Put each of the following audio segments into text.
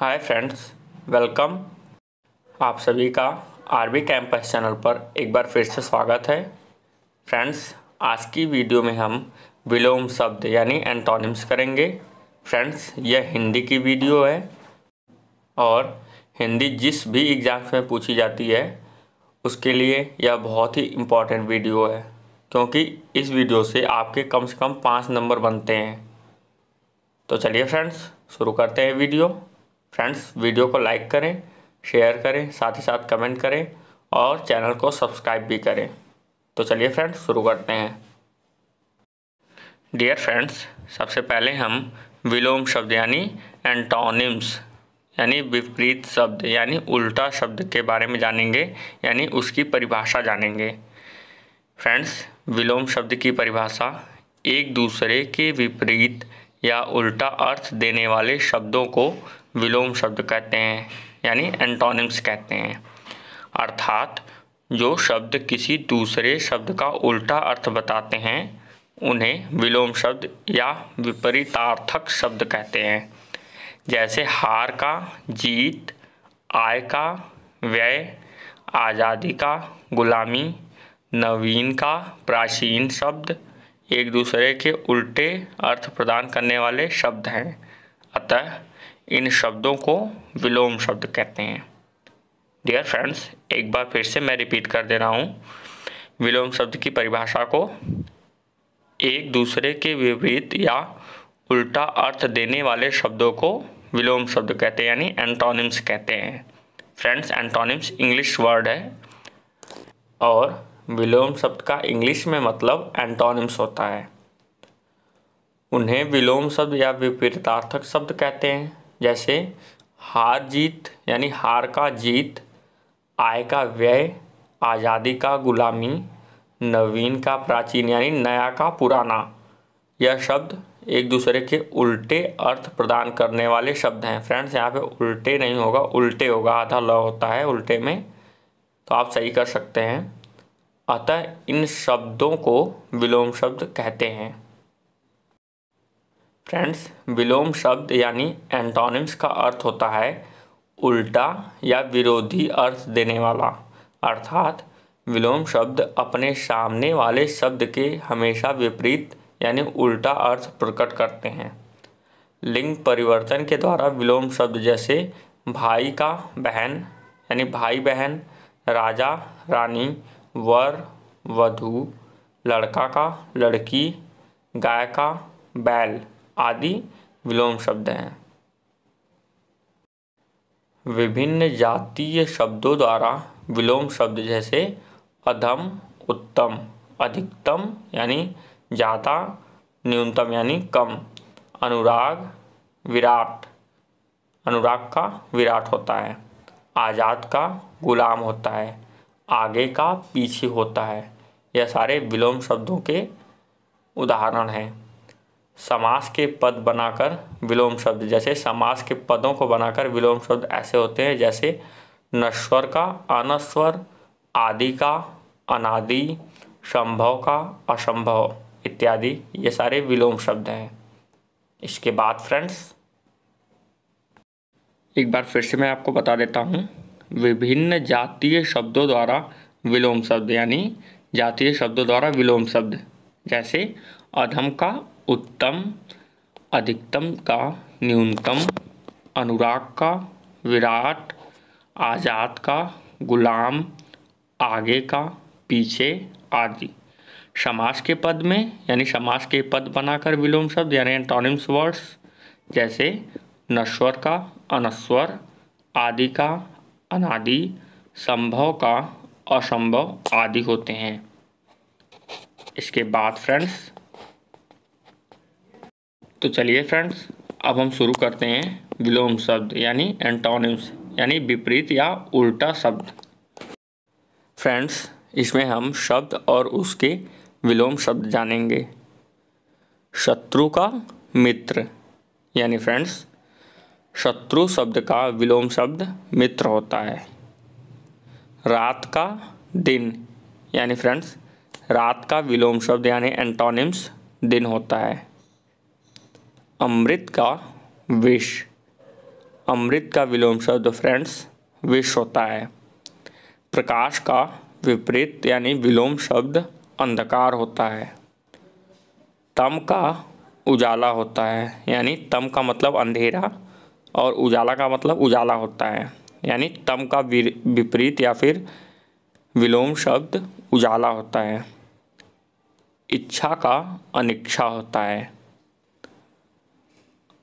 hi friends welcome आप सभी का आरबी कैंपस चैनल पर एक बार फिर से स्वागत है फ्रेंड्स आज की वीडियो में हम विलोम शब्द यानी एंटोनिम्स करेंगे फ्रेंड्स यह हिंदी की वीडियो है और हिंदी जिस भी एग्ज़ाम्स में पूछी जाती है उसके लिए यह बहुत ही इम्पोर्टेंट वीडियो है क्योंकि इस वीडियो से आपके कम से कम पाँच नंबर बनते हैं तो चलिए फ्रेंड्स शुरू करते हैं वीडियो फ्रेंड्स वीडियो को लाइक करें शेयर करें साथ ही साथ कमेंट करें और चैनल को सब्सक्राइब भी करें तो चलिए फ्रेंड्स शुरू करते हैं डियर फ्रेंड्स सबसे पहले हम विलोम शब्द यानी एंटोनिम्स यानी विपरीत शब्द यानी उल्टा शब्द के बारे में जानेंगे यानी उसकी परिभाषा जानेंगे फ्रेंड्स विलोम शब्द की परिभाषा एक दूसरे के विपरीत या उल्टा अर्थ देने वाले शब्दों को विलोम शब्द कहते हैं यानी एंटोनिम्स कहते हैं अर्थात जो शब्द किसी दूसरे शब्द का उल्टा अर्थ बताते हैं उन्हें विलोम शब्द या विपरीतार्थक शब्द कहते हैं जैसे हार का जीत आय का व्यय आज़ादी का गुलामी नवीन का प्राचीन शब्द एक दूसरे के उल्टे अर्थ प्रदान करने वाले शब्द हैं अतः इन शब्दों को विलोम शब्द कहते हैं डियर फ्रेंड्स एक बार फिर से मैं रिपीट कर दे रहा हूँ विलोम शब्द की परिभाषा को एक दूसरे के विपरीत या उल्टा अर्थ देने वाले शब्दों को विलोम शब्द कहते हैं यानी एंटोनिम्स कहते हैं फ्रेंड्स एंटोनिम्स इंग्लिश वर्ड है और विलोम शब्द का इंग्लिश में मतलब एंटोनिम्स होता है उन्हें विलोम शब्द या विपरीतार्थक शब्द कहते हैं जैसे हार जीत यानी हार का जीत आय का व्यय आज़ादी का गुलामी नवीन का प्राचीन यानी नया का पुराना यह शब्द एक दूसरे के उल्टे अर्थ प्रदान करने वाले शब्द हैं फ्रेंड्स यहाँ पे उल्टे नहीं होगा उल्टे होगा आधा ल होता है उल्टे में तो आप सही कर सकते हैं अतः इन शब्दों को विलोम शब्द कहते हैं फ्रेंड्स विलोम शब्द यानी एंटोनिम्स का अर्थ होता है उल्टा या विरोधी अर्थ देने वाला अर्थात विलोम शब्द अपने सामने वाले शब्द के हमेशा विपरीत यानी उल्टा अर्थ प्रकट करते हैं लिंग परिवर्तन के द्वारा विलोम शब्द जैसे भाई का बहन यानी भाई बहन राजा रानी वर वधु लड़का का लड़की गाय का बैल आदि विलोम शब्द हैं विभिन्न जातीय शब्दों द्वारा विलोम शब्द जैसे अधम उत्तम अधिकतम यानी ज़्यादा न्यूनतम यानी कम अनुराग विराट अनुराग का विराट होता है आज़ाद का गुलाम होता है आगे का पीछे होता है यह सारे विलोम शब्दों के उदाहरण हैं समास के पद बनाकर विलोम शब्द जैसे समास के पदों को बनाकर विलोम शब्द ऐसे होते हैं जैसे नश्वर का अनश्वर आदि का अनादि संभव का असंभव इत्यादि ये सारे विलोम शब्द हैं इसके बाद फ्रेंड्स एक बार फिर से मैं आपको बता देता हूँ विभिन्न जातीय शब्दों द्वारा विलोम शब्द यानी जातीय शब्दों द्वारा विलोम शब्द जैसे अधम का उत्तम अधिकतम का न्यूनतम अनुराग का विराट आज़ाद का गुलाम आगे का पीछे आदि समास के पद में यानी समास के पद बनाकर विलोम शब्द यानी एंटोनिम्स वर्ड्स जैसे नश्वर का अनश्वर आदि का अनादि संभव का असंभव आदि होते हैं इसके बाद फ्रेंड्स तो चलिए फ्रेंड्स अब हम शुरू करते हैं विलोम शब्द यानी एंटोनिम्स यानी विपरीत या उल्टा शब्द फ्रेंड्स इसमें हम शब्द और उसके विलोम शब्द जानेंगे शत्रु का मित्र यानी फ्रेंड्स शत्रु शब्द का विलोम शब्द मित्र होता है रात का दिन यानी फ्रेंड्स रात का विलोम शब्द यानी एंटोनिम्स दिन होता है अमृत का विष अमृत का विलोम शब्द फ्रेंड्स विष होता है प्रकाश का विपरीत यानी विलोम शब्द अंधकार होता है तम का उजाला होता है यानी तम का मतलब अंधेरा और उजाला का मतलब उजाला होता है यानी तम का विपरीत या फिर विलोम शब्द उजाला होता है इच्छा का अनिच्छा होता है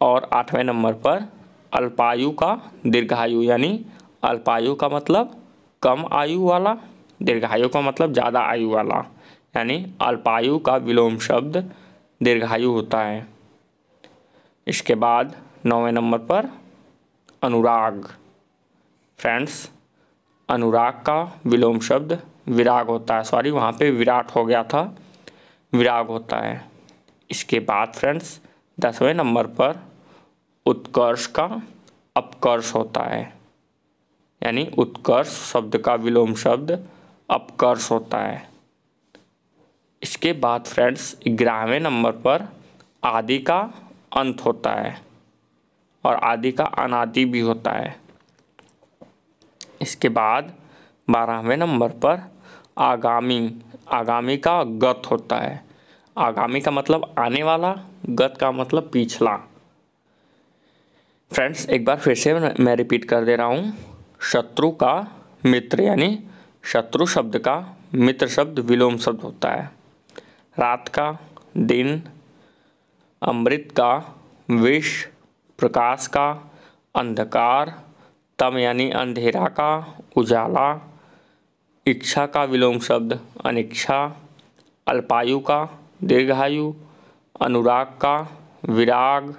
और आठवें नंबर पर अल्पायु का दीर्घायु यानी अल्पायु का मतलब कम आयु वाला दीर्घायु का मतलब ज़्यादा आयु वाला यानी अल्पायु का विलोम शब्द दीर्घायु होता है इसके बाद नौवें नंबर पर अनुराग फ्रेंड्स अनुराग का विलोम शब्द विराग होता है सॉरी वहाँ पे विराट हो गया था विराग होता है इसके बाद फ्रेंड्स दसवें नंबर पर उत्कर्ष का अपकर्ष होता है यानी उत्कर्ष शब्द का विलोम शब्द अपकर्ष होता है इसके बाद फ्रेंड्स ग्यारहवें नंबर पर आदि का अंत होता है और आदि का अनादि भी होता है इसके बाद बारहवें नंबर पर आगामी आगामी का गत होता है आगामी का मतलब आने वाला गत का मतलब पिछला फ्रेंड्स एक बार फिर से मैं रिपीट कर दे रहा हूँ शत्रु का मित्र यानी शत्रु शब्द का मित्र शब्द विलोम शब्द होता है रात का दिन अमृत का विष प्रकाश का अंधकार तम यानी अंधेरा का उजाला इच्छा का विलोम शब्द अनिच्छा अल्पायु का दीर्घायु अनुराग का विराग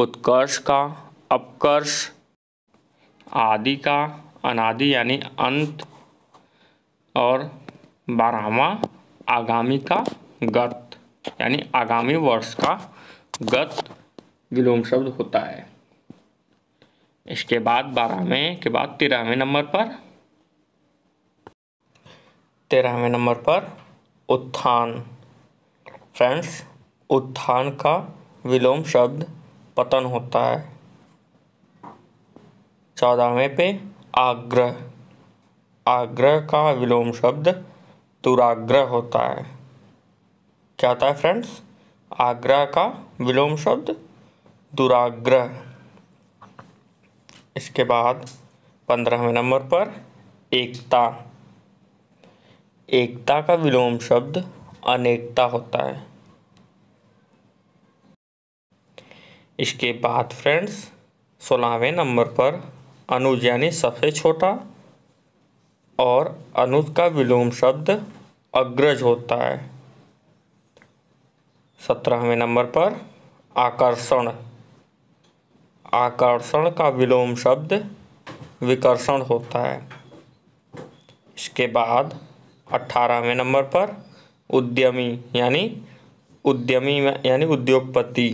उत्कर्ष का अपकर्ष आदि का अनादि यानी अंत और बारहवा आगामी का गत यानी आगामी वर्ष का गत विलोम शब्द होता है इसके बाद बारहवें के बाद तेरहवें नंबर पर तेरहवें नंबर पर उत्थान फ्रेंड्स उत्थान का विलोम शब्द पतन होता है चौदहवें पे आग्रह आग्रह का विलोम शब्द दुराग्रह होता है क्या होता है फ्रेंड्स आग्रह का विलोम शब्द दुराग्रह इसके बाद पंद्रहवें नंबर पर एकता एकता का विलोम शब्द अनेकता होता है इसके बाद फ्रेंड्स सोलहवें नंबर पर अनुज यानी सबसे छोटा और अनुज का विलोम शब्द अग्रज होता है सत्रहवें नंबर पर आकर्षण आकर्षण का विलोम शब्द विकर्षण होता है इसके बाद अठारहवें नंबर पर उद्यमी यानी उद्यमी यानी उद्योगपति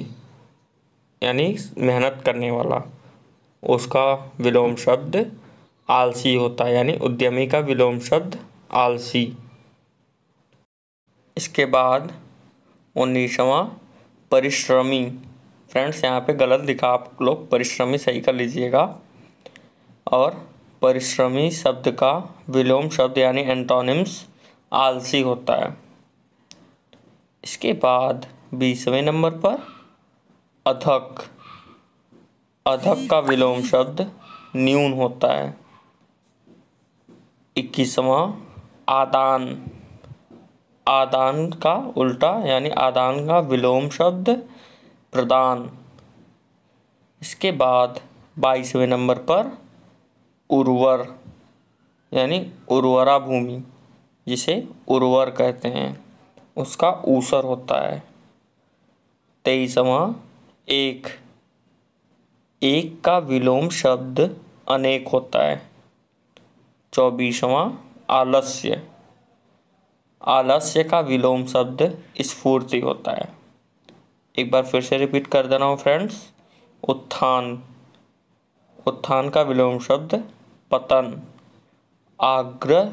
यानी मेहनत करने वाला उसका विलोम शब्द आलसी होता है यानी उद्यमी का विलोम शब्द आलसी इसके बाद उन्नीसवा परिश्रमी फ्रेंड्स यहाँ पे गलत लिखा आप लोग परिश्रमी सही कर लीजिएगा और परिश्रमी शब्द का विलोम शब्द यानी एंटोनिम्स आलसी होता है इसके बाद बीसवें नंबर पर अधक अधक का विलोम शब्द न्यून होता है इक्कीसवा आदान आदान का उल्टा यानी आदान का विलोम शब्द प्रदान इसके बाद बाईसवें नंबर पर उर्वर यानी उर्वरा भूमि जिसे उर्वर कहते हैं उसका ऊसर होता है तेईसवा एक एक का विलोम शब्द अनेक होता है चौबीसवा आलस्य आलस्य का विलोम शब्द स्फूर्ति होता है एक बार फिर से रिपीट कर दे रहा हूँ फ्रेंड्स उत्थान उत्थान का विलोम शब्द पतन आग्रह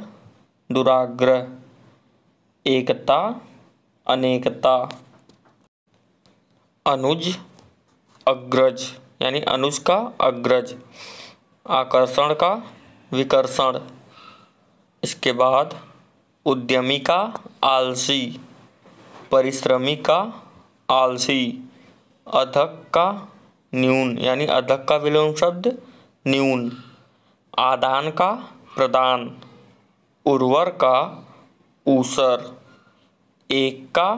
दुराग्रह एकता अनेकता अनुज अग्रज यानी अनुज का अग्रज आकर्षण का विकर्षण इसके बाद उद्यमी का आलसी परिश्रमी का आलसी अधक का न्यून यानी अधक का विलोम शब्द न्यून आदान का प्रदान उर्वर का ऊसर एक का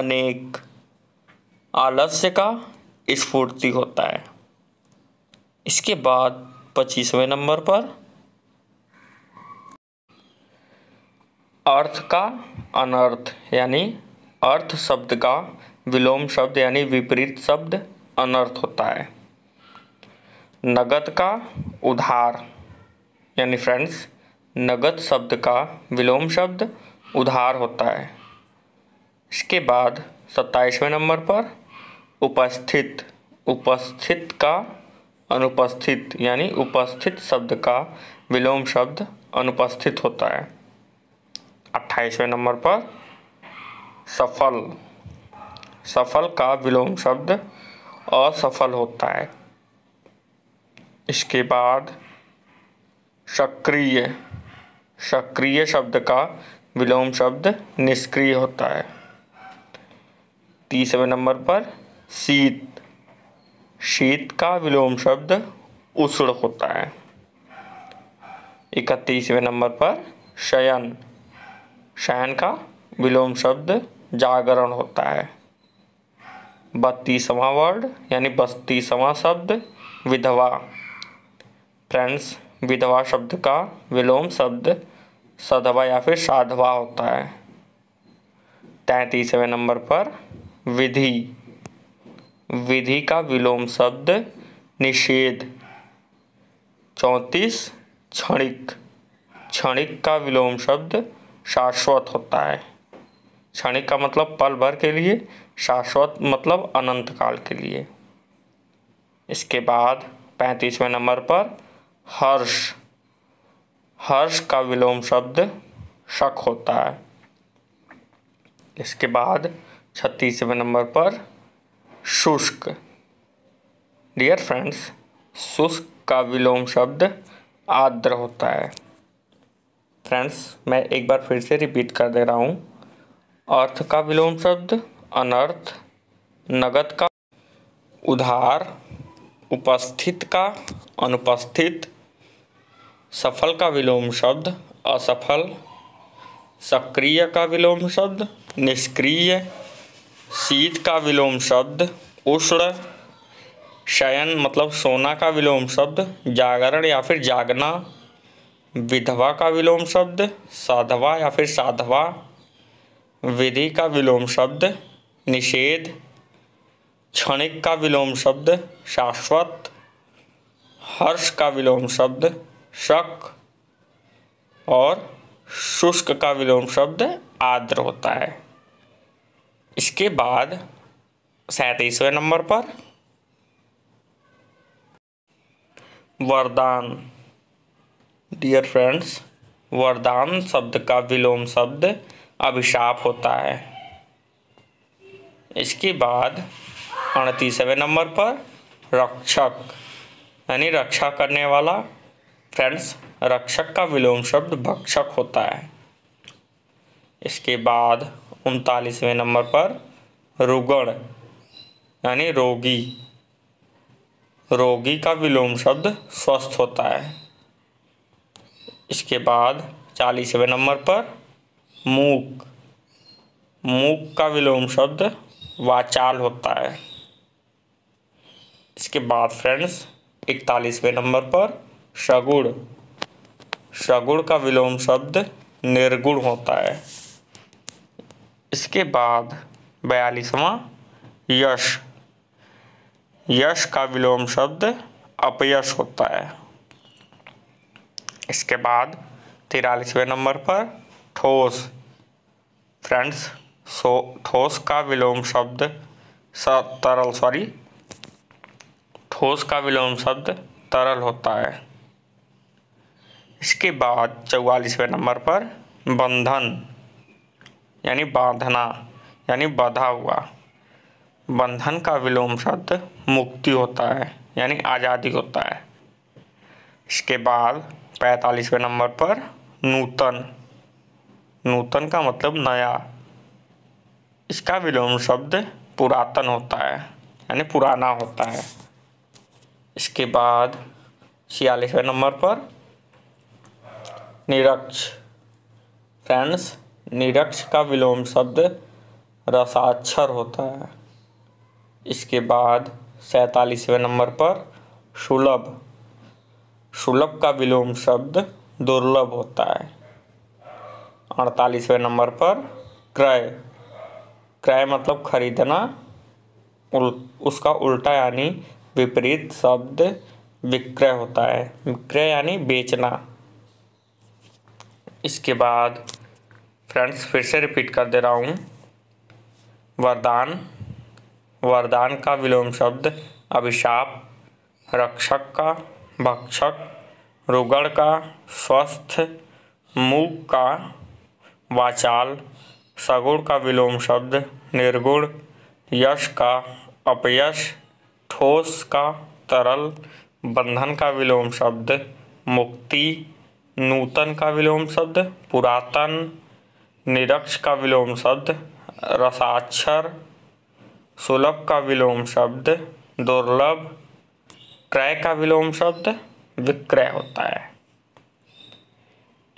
अनेक आलस्य का स्फूर्ति होता है इसके बाद पच्चीसवें नंबर पर अर्थ का अनर्थ यानी अर्थ शब्द का विलोम शब्द यानी विपरीत शब्द अनर्थ होता है नगद का उधार यानी फ्रेंड्स नगद शब्द का विलोम शब्द उधार होता है इसके बाद सत्ताईसवें नंबर पर उपस्थित उपस्थित का अनुपस्थित यानी उपस्थित शब्द का विलोम शब्द अनुपस्थित होता है अट्ठाईसवें नंबर पर सफल सफल का विलोम शब्द असफल होता है इसके बाद सक्रिय सक्रिय शब्द का विलोम शब्द निष्क्रिय होता है तीसरे नंबर पर शीत शीत का विलोम शब्द उष्ण होता है इकतीसवें नंबर पर शयन शयन का विलोम शब्द जागरण होता है बत्तीसवा वर्ड यानी बत्तीसवा शब्द विधवा फ्रेंड्स विधवा शब्द का विलोम शब्द सधवा या फिर साधवा होता है तैतीसवें नंबर पर विधि विधि का विलोम शब्द निषेध चौंतीस क्षणिक क्षणिक का विलोम शब्द शाश्वत होता है क्षणिक का मतलब पल भर के लिए शाश्वत मतलब अनंत काल के लिए इसके बाद पैंतीसवें नंबर पर हर्ष हर्ष का विलोम शब्द शक होता है इसके बाद छत्तीसवें नंबर पर शुष्क डियर फ्रेंड्स शुष्क का विलोम शब्द आर्द्र होता है फ्रेंड्स मैं एक बार फिर से रिपीट कर दे रहा हूँ अर्थ का विलोम शब्द अनर्थ नगद का उधार उपस्थित का अनुपस्थित सफल का विलोम शब्द असफल सक्रिय का विलोम शब्द निष्क्रिय शीत का विलोम शब्द उष्ण शयन मतलब सोना का विलोम शब्द जागरण या फिर जागना विधवा का विलोम शब्द साधवा या फिर साधवा विधि का विलोम शब्द निषेध क्षणिक का विलोम शब्द शाश्वत हर्ष का विलोम शब्द शक और शुष्क का विलोम शब्द आद्र होता है इसके बाद सैतीसवें नंबर पर वरदान डियर फ्रेंड्स वरदान शब्द का विलोम शब्द अभिशाप होता है इसके बाद अड़तीसवें नंबर पर रक्षक यानी रक्षा करने वाला फ्रेंड्स रक्षक का विलोम शब्द भक्षक होता है इसके बाद उनतालीसवें नंबर पर रुगण यानी रोगी रोगी का विलोम शब्द स्वस्थ होता है इसके बाद चालीसवें नंबर पर मूक मूक का विलोम शब्द वाचाल होता है इसके बाद फ्रेंड्स इकतालीसवें नंबर पर शगुण शगुण का विलोम शब्द निर्गुण होता है इसके बाद बयालीसवा यश यश का विलोम शब्द अपयश होता है इसके बाद तिरालीसवें नंबर पर ठोस फ्रेंड्स सो ठोस का विलोम शब्द तरल सॉरी ठोस का विलोम शब्द तरल होता है इसके बाद चौवालीसवें नंबर पर बंधन यानी बांधना यानी बधा हुआ बंधन का विलोम शब्द मुक्ति होता है यानी आज़ादी होता है इसके बाद पैंतालीसवें नंबर पर नूतन नूतन का मतलब नया इसका विलोम शब्द पुरातन होता है यानी पुराना होता है इसके बाद छियालीसवें नंबर पर निरक्ष फ्रेंड्स निरक्ष का विलोम शब्द रसाक्षर होता है इसके बाद सैतालीसवें नंबर पर सुलभ सुलभ का विलोम शब्द दुर्लभ होता है अड़तालीसवें नंबर पर क्रय क्रय मतलब खरीदना उल, उसका उल्टा यानी विपरीत शब्द विक्रय होता है विक्रय यानी बेचना इसके बाद फ्रेंड्स फिर से रिपीट कर दे रहा हूँ वरदान वरदान का विलोम शब्द अभिशाप रक्षक का भक्षक रुगड़ का स्वस्थ मूक का वाचाल सगुण का विलोम शब्द निर्गुण यश का अपयश ठोस का तरल बंधन का विलोम शब्द मुक्ति नूतन का विलोम शब्द पुरातन निरक्ष का विलोम शब्द रसाक्षर सुलभ का विलोम शब्द दुर्लभ क्रय का विलोम शब्द विक्रय होता है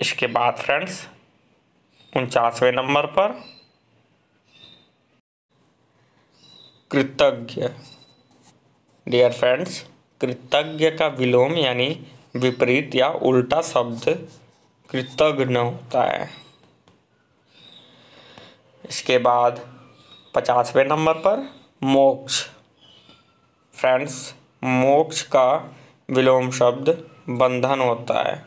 इसके बाद फ्रेंड्स उनचासवें नंबर पर कृतज्ञ डियर फ्रेंड्स कृतज्ञ का विलोम यानी विपरीत या उल्टा शब्द कृतज्ञ होता है इसके बाद पचासवें नंबर पर मोक्ष फ्रेंड्स मोक्ष का विलोम शब्द बंधन होता है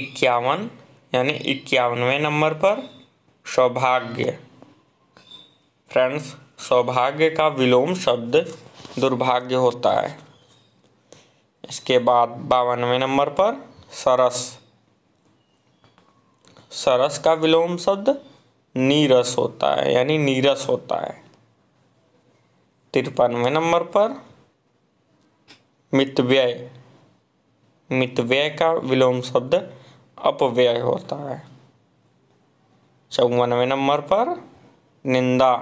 इक्यावन यानी इक्यावनवें नंबर पर सौभाग्य फ्रेंड्स सौभाग्य का विलोम शब्द दुर्भाग्य होता है इसके बाद बावनवें नंबर पर सरस सरस का विलोम शब्द नीरस होता है यानी नीरस होता है तिरपनवे नंबर पर मितव्यय मितव्यय का विलोम शब्द अपव्यय होता है चौवनवे नंबर पर निंदा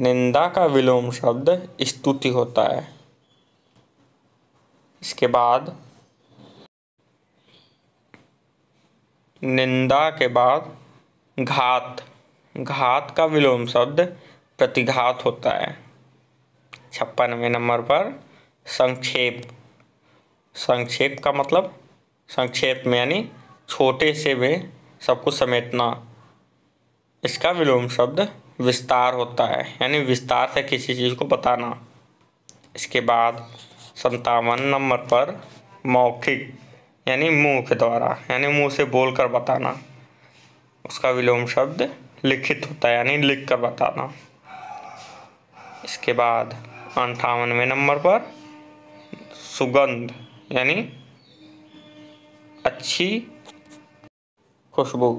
निंदा का विलोम शब्द स्तुति होता है इसके बाद निंदा के बाद घात घात का विलोम शब्द प्रतिघात होता है छप्पनवे नंबर पर संक्षेप संक्षेप का मतलब संक्षेप में यानी छोटे से वे सब कुछ समेटना इसका विलोम शब्द विस्तार होता है यानी विस्तार से किसी चीज़ को बताना इसके बाद संतावन नंबर पर मौखिक यानी मुंह के द्वारा यानी मुंह से बोलकर बताना उसका विलोम शब्द लिखित होता है यानी लिख कर बताना इसके बाद अंठावनवे नंबर पर सुगंध यानी अच्छी खुशबू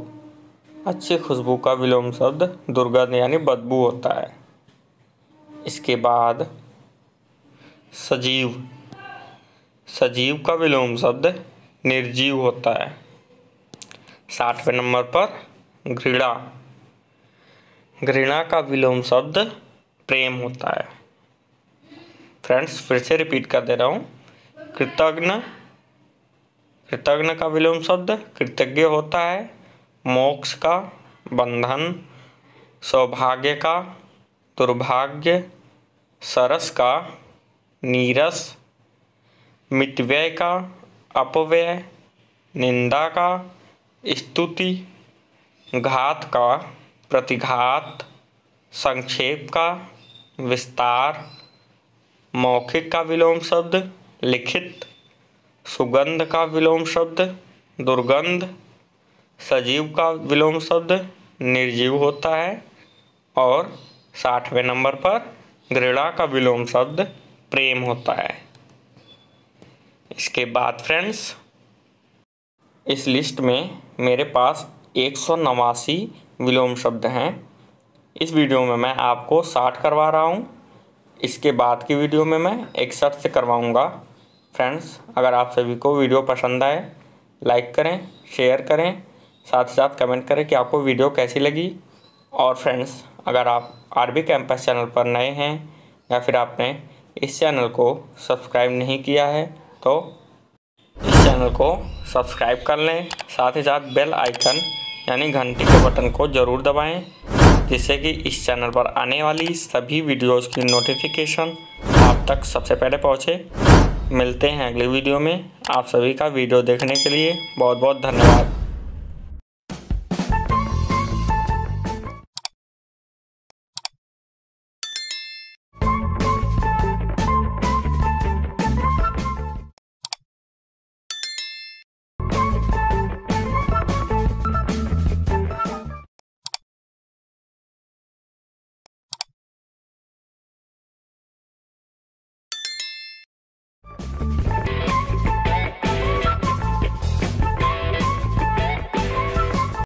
अच्छी खुशबू का विलोम शब्द दुर्गंध यानी बदबू होता है इसके बाद सजीव सजीव का विलोम शब्द निर्जीव होता है साठवें नंबर पर घृणा घृणा का विलोम शब्द प्रेम होता है फ्रेंड्स फिर से रिपीट कर दे रहा हूँ कृतज्ञ कृतज्ञ का विलोम शब्द कृतज्ञ होता है मोक्ष का बंधन सौभाग्य का दुर्भाग्य सरस का नीरस मितव्यय का अपव्यय निंदा का स्तुति घात का प्रतिघात संक्षेप का विस्तार मौखिक का विलोम शब्द लिखित सुगंध का विलोम शब्द दुर्गंध सजीव का विलोम शब्द निर्जीव होता है और साठवें नंबर पर घृणा का विलोम शब्द प्रेम होता है इसके बाद फ्रेंड्स इस लिस्ट में मेरे पास एक सौ नवासी विलोम शब्द हैं इस वीडियो में मैं आपको साठ करवा रहा हूँ इसके बाद की वीडियो में मैं इकसठ से करवाऊँगा फ्रेंड्स अगर आप सभी को वीडियो पसंद आए लाइक करें शेयर करें साथ ही साथ कमेंट करें कि आपको वीडियो कैसी लगी और फ्रेंड्स अगर आप आर बी कैंपस चैनल पर नए हैं या फिर आपने इस चैनल को सब्सक्राइब नहीं किया है तो इस चैनल को सब्सक्राइब कर लें साथ ही साथ बेल आइकन यानी घंटी के बटन को ज़रूर दबाएं जिससे कि इस चैनल पर आने वाली सभी वीडियोस की नोटिफिकेशन आप तक सबसे पहले पहुंचे मिलते हैं अगली वीडियो में आप सभी का वीडियो देखने के लिए बहुत बहुत धन्यवाद